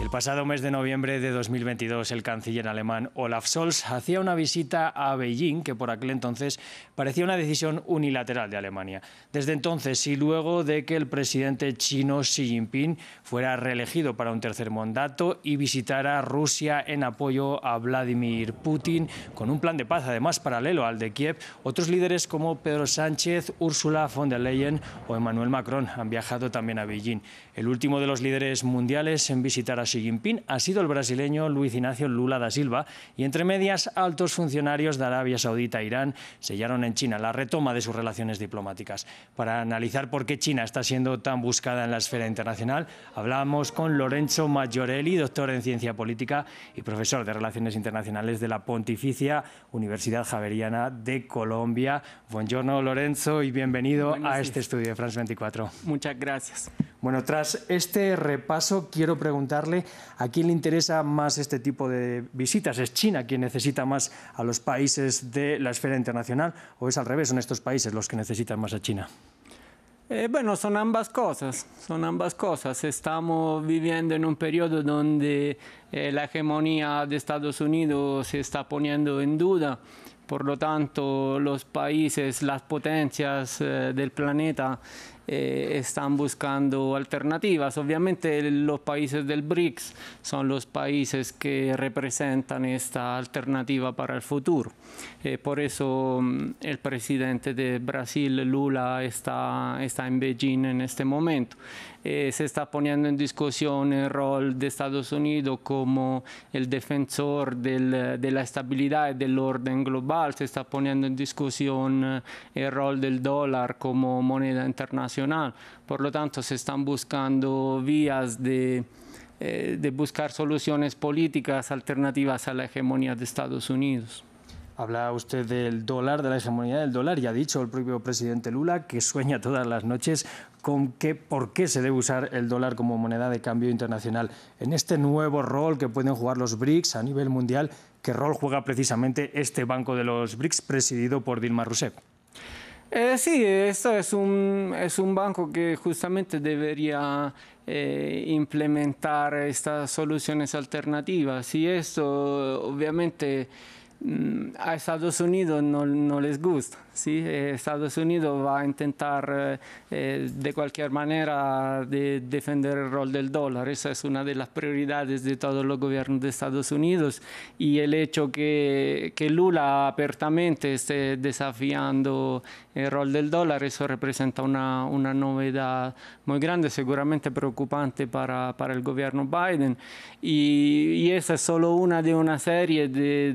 El pasado mes de noviembre de 2022, el canciller alemán Olaf Scholz hacía una visita a Beijing, que por aquel entonces parecía una decisión unilateral de Alemania. Desde entonces y luego de que el presidente chino Xi Jinping fuera reelegido para un tercer mandato y visitara Rusia en apoyo a Vladimir Putin, con un plan de paz además paralelo al de Kiev, otros líderes como Pedro Sánchez, Ursula von der Leyen o Emmanuel Macron han viajado también a Beijing. El último de los líderes mundiales en visitar a Xi Jinping ha sido el brasileño Luis Ignacio Lula da Silva y entre medias altos funcionarios de Arabia Saudita e Irán sellaron en China la retoma de sus relaciones diplomáticas. Para analizar por qué China está siendo tan buscada en la esfera internacional, hablamos con Lorenzo Maggiorelli, doctor en ciencia política y profesor de relaciones internacionales de la Pontificia Universidad Javeriana de Colombia. Buongiorno Lorenzo y bienvenido a este estudio de France 24. Muchas gracias. Bueno, tras este repaso quiero preguntarle a quién le interesa más este tipo de visitas. ¿Es China quien necesita más a los países de la esfera internacional o es al revés? ¿Son estos países los que necesitan más a China? Eh, bueno, son ambas cosas, son ambas cosas. Estamos viviendo en un periodo donde eh, la hegemonía de Estados Unidos se está poniendo en duda. Por lo tanto, los países, las potencias eh, del planeta eh, están buscando alternativas. Obviamente los países del BRICS son los países que representan esta alternativa para el futuro. Eh, por eso mm, el presidente de Brasil, Lula, está, está en Beijing en este momento. Eh, se está poniendo en discusión el rol de Estados Unidos como el defensor de la estabilidad y del orden global, se está poniendo en discusión el rol del dólar como moneda internacional por lo tanto, se están buscando vías eh, de, buscar soluciones políticas alternativas a la hegemonía de Estados Unidos. Habla usted del dólar, de la hegemonía del dólar, y ha dicho el propio presidente Lula que sueña todas las noches con qué, por qué se debe usar el dólar como moneda de cambio internacional. En este nuevo rol que pueden jugar los BRICS a nivel mundial, ¿qué rol juega precisamente este banco de los BRICS presidido por Dilma Rousseff? Eh, sí, esto es un, es un banco que justamente debería eh, implementar estas soluciones alternativas y esto obviamente Mm, a Estados Unidos no, les gusta. Eh, Estados Unidos va a intentar eh, eh, de cualquier manera defender el rol del dólar. Esa es una de las prioridades de todos los gobiernos de Estados Unidos y el hecho que, que Lula apertamente esté desafiando el rol del dólar, eso representa una, una novedad muy grande, seguramente preocupante para, para el gobierno Biden. Y, y, esa es solo una de una serie de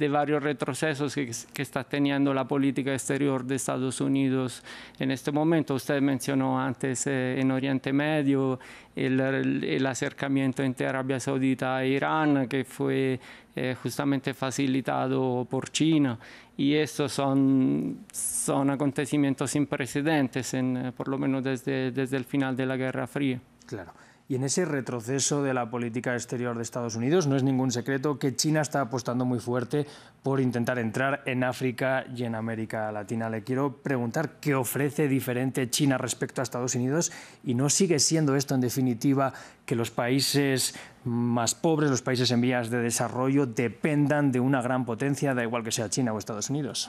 de varios retrocesos que, está teniendo la política exterior de Estados Unidos en este momento. Usted mencionó antes eh, en Oriente Medio el, acercamiento entre Arabia Saudita e Irán, que fue eh, justamente facilitado por China. Y estos son, son acontecimientos sin precedentes, eh, por lo menos desde, desde el final de la Guerra Fría. Claro y en ese retroceso de la política exterior de Estados Unidos no es ningún secreto que China está apostando muy fuerte por intentar entrar en África y en América Latina. Le quiero preguntar qué ofrece diferente China respecto a Estados Unidos y no sigue siendo esto en definitiva que los países más pobres, los países en vías de desarrollo, dependan de una gran potencia, da igual que sea China o Estados Unidos.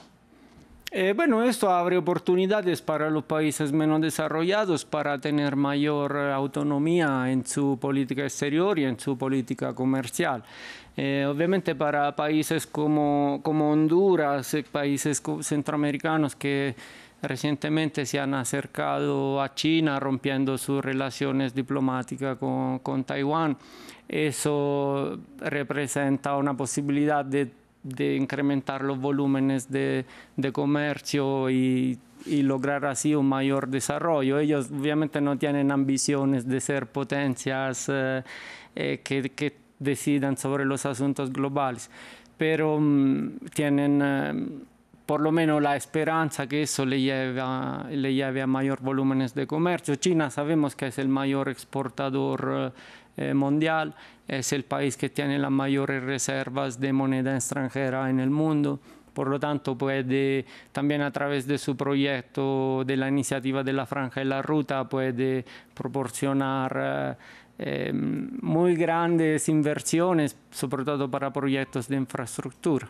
Eh, bueno, esto abre oportunidades para los países menos desarrollados para tener mayor eh, autonomía en su política exterior y en su política comercial. Eh, obviamente para países como, como Honduras, países centroamericanos que recientemente se han acercado a China rompiendo sus relaciones diplomáticas con, con Taiwán, eso representa una posibilidad de de incrementar los volúmenes de, comercio y, lograr así un mayor desarrollo. Ellos obviamente no tienen ambiciones de ser potencias eh, eh, que, decidan sobre los asuntos globales, pero mm, tienen... Eh, por lo menos la esperanza que eso le lleve, a, le mayor volúmenes de comercio. China sabemos que es el mayor exportador eh, eh, mundial, es el país que tiene las mayores reservas de moneda extranjera en el mundo. Por lo tanto, puede también a través de su proyecto de la iniciativa de la franja y la ruta, puede proporcionar eh, em, muy grandes inversiones, sobre todo para proyectos de infraestructura.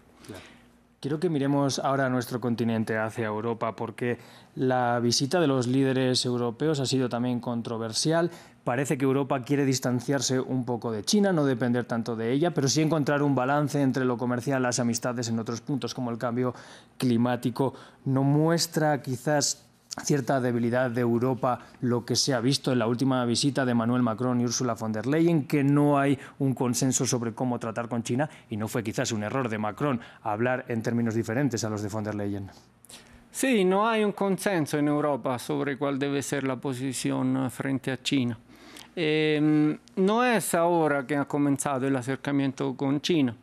Quiero que miremos ahora nuestro continente, hacia Europa, porque la visita de los líderes europeos ha sido también controversial. Parece que Europa quiere distanciarse un poco de China, no depender tanto de ella, pero sí encontrar un balance entre lo comercial, las amistades en otros puntos como el cambio climático. No muestra quizás cierta debilidad de Europa, lo que se ha visto en la última visita de Manuel Macron y Ursula von der Leyen, que no hay un consenso sobre cómo tratar con China y no fue quizás un error de Macron hablar en términos diferentes a los de von der Leyen. Sí, no hay un consenso en Europa sobre cuál debe ser la posición eh, frente a China. Em, no es ahora que ha comenzado el acercamiento con China.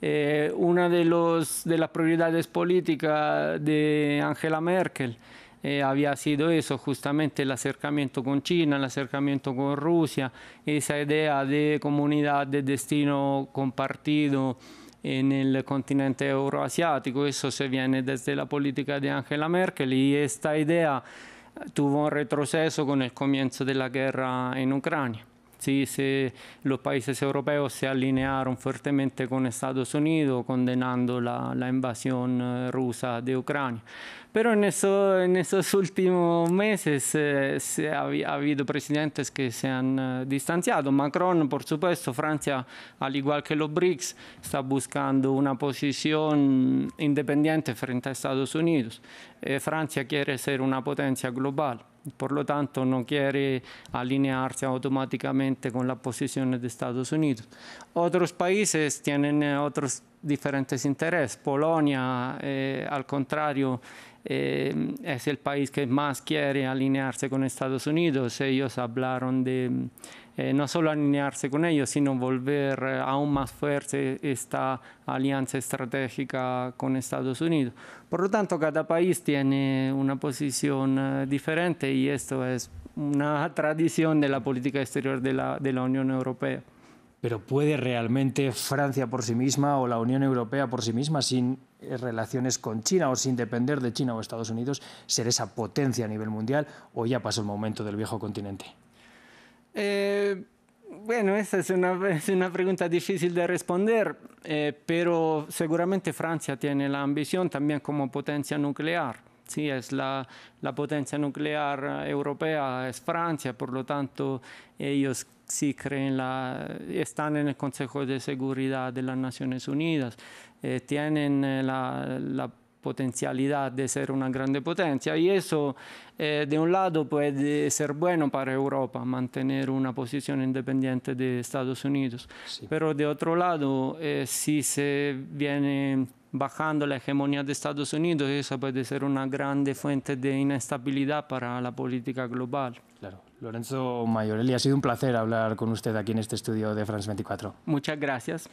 Eh, una de las prioridades políticas de Angela Merkel eh, había sido eso, justamente el acercamiento con China, el acercamiento con Rusia, esa idea de comunidad de destino compartido en el continente euroasiático. Eso se viene desde la política de Angela Merkel y esta idea tuvo un retroceso con el comienzo de la guerra en Ucrania. Sí, los países europeos se alinearon fuertemente con Estados Unidos, condenando la invasión eh, rusa de Ucrania. Pero en, eso, esos últimos meses eh, ha, habido presidentes que se han eh, distanciado. Macron, por supuesto, Francia, al igual que los BRICS, está buscando una posición independiente frente a Estados Unidos. Eh, Francia quiere ser una potencia global. Por lo tanto, no quiere alinearse automáticamente con la posición de Estados Unidos. Otros países tienen otros diferentes intereses. Polonia, eh, al contrario, eh, es el país que más quiere alinearse con Estados Unidos. Ellos hablaron de eh, no solo alinearse con ellos, sino volver aún más fuerte esta alianza estratégica con Estados Unidos. Por lo tanto, cada país tiene una posición diferente y esto es una tradición de la política exterior de la Unión Europea. Pero ¿puede realmente Francia por sí misma o la Unión Europea por sí misma, sin eh, relaciones con China o sin depender de China o Estados Unidos, ser esa potencia a nivel mundial o ya pasó el momento del viejo continente? Eh, bueno, esa es una, es una, pregunta difícil de responder, eh, pero seguramente Francia tiene la ambición también como potencia nuclear. Sí, es la, la potencia nuclear europea, es Francia, por lo tanto ellos sí creen están en el Consejo de Seguridad de las Naciones Unidas, eh, tienen eh, la, potencialidad de ser una grande potencia y eso eh, de un lado puede ser bueno para Europa mantener una posición independiente de Estados Unidos, pero de otro lado si se viene bajando la hegemonía de Estados Unidos, eso puede ser una grande fuente de inestabilidad para la política global. Claro. Lorenzo Mayorelli, ha sido un placer hablar con usted aquí en este estudio de France 24. Muchas gracias.